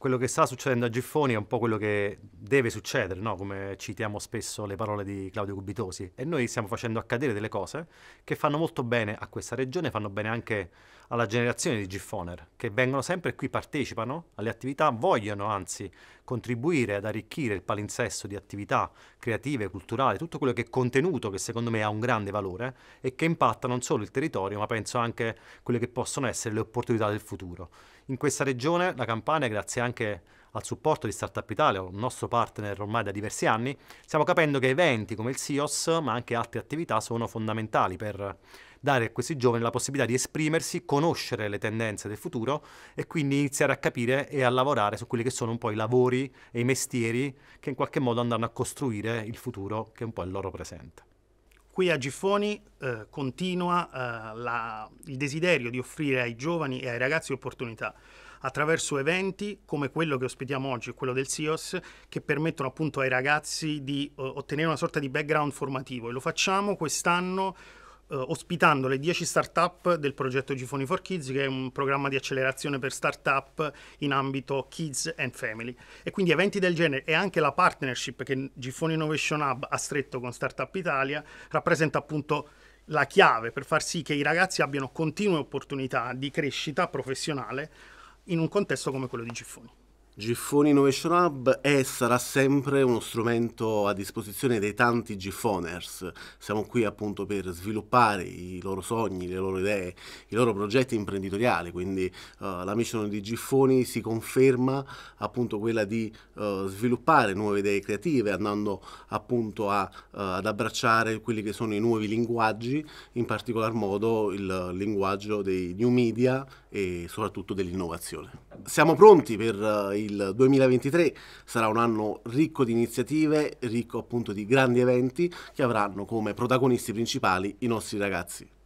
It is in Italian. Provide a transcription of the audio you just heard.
quello che sta succedendo a Giffoni è un po' quello che deve succedere, no? come citiamo spesso le parole di Claudio Cubitosi. E noi stiamo facendo accadere delle cose che fanno molto bene a questa regione, fanno bene anche alla generazione di Giffoner, che vengono sempre qui, partecipano alle attività, vogliono anzi contribuire ad arricchire il palinsesto di attività creative, culturali, tutto quello che è contenuto, che secondo me ha un grande valore e che impatta non solo il territorio, ma penso anche quelle che possono essere le opportunità del futuro. In questa regione, la Campania, grazie anche anche al supporto di Startup Italia, un nostro partner ormai da diversi anni, stiamo capendo che eventi come il SIOS, ma anche altre attività, sono fondamentali per dare a questi giovani la possibilità di esprimersi, conoscere le tendenze del futuro e quindi iniziare a capire e a lavorare su quelli che sono un po' i lavori e i mestieri che in qualche modo andranno a costruire il futuro che è un po' il loro presente. Qui a Giffoni eh, continua eh, la, il desiderio di offrire ai giovani e ai ragazzi opportunità attraverso eventi come quello che ospitiamo oggi, quello del SIOS, che permettono appunto ai ragazzi di uh, ottenere una sorta di background formativo e lo facciamo quest'anno Uh, ospitando le 10 start-up del progetto Gifoni for Kids, che è un programma di accelerazione per start-up in ambito kids and family. E quindi eventi del genere e anche la partnership che Gifoni Innovation Hub ha stretto con Startup Italia rappresenta appunto la chiave per far sì che i ragazzi abbiano continue opportunità di crescita professionale in un contesto come quello di Giffoni. Giffoni Innovation Hub è e sarà sempre uno strumento a disposizione dei tanti Giffoners. Siamo qui appunto per sviluppare i loro sogni, le loro idee, i loro progetti imprenditoriali, quindi uh, la mission di Giffoni si conferma appunto quella di uh, sviluppare nuove idee creative andando appunto a, uh, ad abbracciare quelli che sono i nuovi linguaggi, in particolar modo il linguaggio dei new media e soprattutto dell'innovazione siamo pronti per uh, il 2023, sarà un anno ricco di iniziative, ricco appunto di grandi eventi che avranno come protagonisti principali i nostri ragazzi.